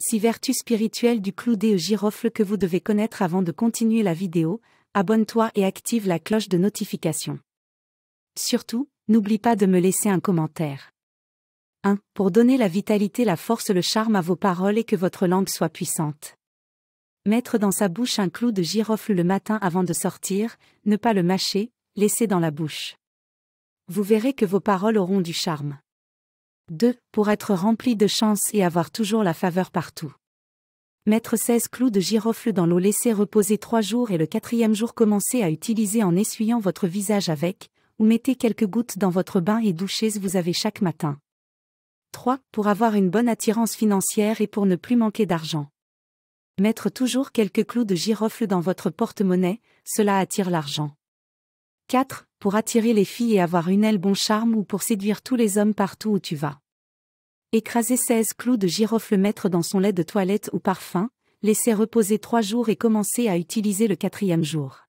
Si vertus spirituelles du clou des girofle que vous devez connaître avant de continuer la vidéo, abonne-toi et active la cloche de notification. Surtout, n'oublie pas de me laisser un commentaire. 1. Pour donner la vitalité, la force, le charme à vos paroles et que votre langue soit puissante. Mettre dans sa bouche un clou de girofle le matin avant de sortir, ne pas le mâcher, laisser dans la bouche. Vous verrez que vos paroles auront du charme. 2. Pour être rempli de chance et avoir toujours la faveur partout. Mettre 16 clous de girofle dans l'eau, laisser reposer 3 jours et le quatrième jour commencer à utiliser en essuyant votre visage avec, ou mettez quelques gouttes dans votre bain et douchez vous avez chaque matin. 3. Pour avoir une bonne attirance financière et pour ne plus manquer d'argent. Mettre toujours quelques clous de girofle dans votre porte-monnaie, cela attire l'argent. 4. Pour attirer les filles et avoir une aile bon charme ou pour séduire tous les hommes partout où tu vas. Écraser 16 clous de girofle mettre dans son lait de toilette ou parfum, laissez reposer 3 jours et commencer à utiliser le quatrième jour.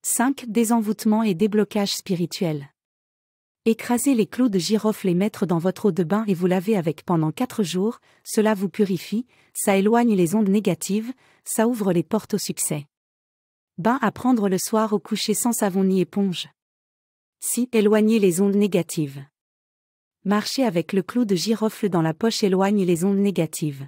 5. Désenvoûtement et déblocage spirituel. Écrasez les clous de girofle et mettre dans votre eau de bain et vous lavez avec pendant 4 jours, cela vous purifie, ça éloigne les ondes négatives, ça ouvre les portes au succès. Bain à prendre le soir au coucher sans savon ni éponge. 6. éloignez les ondes négatives. Marcher avec le clou de girofle dans la poche éloigne les ondes négatives.